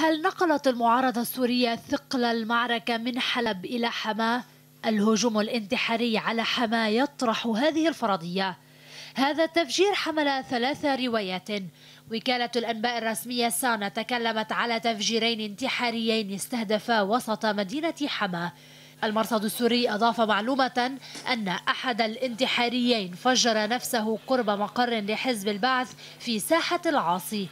هل نقلت المعارضة السورية ثقل المعركة من حلب إلى حماة؟ الهجوم الانتحاري على حماة يطرح هذه الفرضية هذا التفجير حمل ثلاث روايات وكالة الأنباء الرسمية سانا تكلمت على تفجيرين انتحاريين استهدفا وسط مدينة حماة المرصد السوري أضاف معلومة أن أحد الانتحاريين فجر نفسه قرب مقر لحزب البعث في ساحة العاصي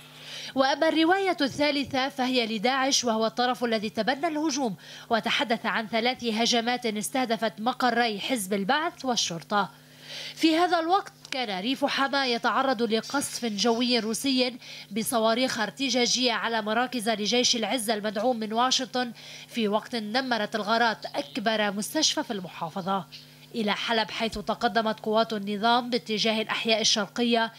وأما الرواية الثالثة فهي لداعش وهو الطرف الذي تبنى الهجوم وتحدث عن ثلاث هجمات استهدفت مقري حزب البعث والشرطة في هذا الوقت كان ريف حما يتعرض لقصف جوي روسي بصواريخ ارتجاجية على مراكز لجيش العزة المدعوم من واشنطن في وقت دمرت الغارات أكبر مستشفى في المحافظة إلى حلب حيث تقدمت قوات النظام باتجاه الأحياء الشرقية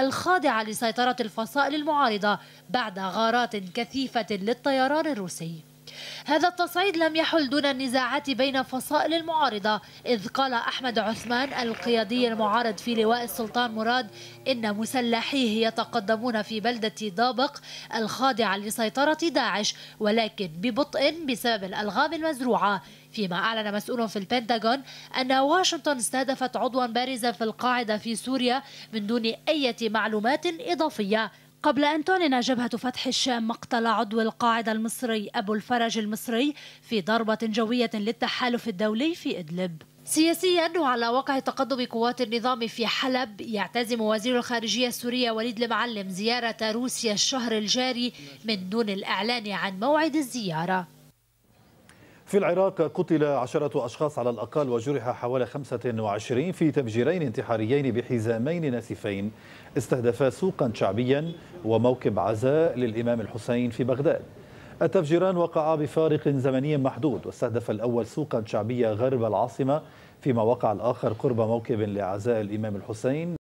الخاضعة لسيطرة الفصائل المعارضة بعد غارات كثيفة للطيران الروسي هذا التصعيد لم يحل دون النزاعات بين فصائل المعارضة إذ قال أحمد عثمان القيادي المعارض في لواء السلطان مراد إن مسلحيه يتقدمون في بلدة ضابق الخاضعة لسيطرة داعش ولكن ببطء بسبب الألغام المزروعة فيما أعلن مسؤول في البنتاغون أن واشنطن استهدفت عضوا بارزا في القاعدة في سوريا من دون أي معلومات إضافية قبل أن تعلن جبهة فتح الشام مقتل عضو القاعدة المصري أبو الفرج المصري في ضربة جوية للتحالف الدولي في إدلب سياسيا وعلى وقع تقدم قوات النظام في حلب يعتزم وزير الخارجية السورية وليد المعلم زيارة روسيا الشهر الجاري من دون الإعلان عن موعد الزيارة في العراق قتل عشرة أشخاص على الأقل وجرح حوالي 25 في تفجيرين انتحاريين بحزامين ناسفين استهدفا سوقا شعبيا وموكب عزاء للإمام الحسين في بغداد التفجيران وقعا بفارق زمني محدود واستهدف الأول سوقا شعبية غرب العاصمة فيما وقع الآخر قرب موكب لعزاء الإمام الحسين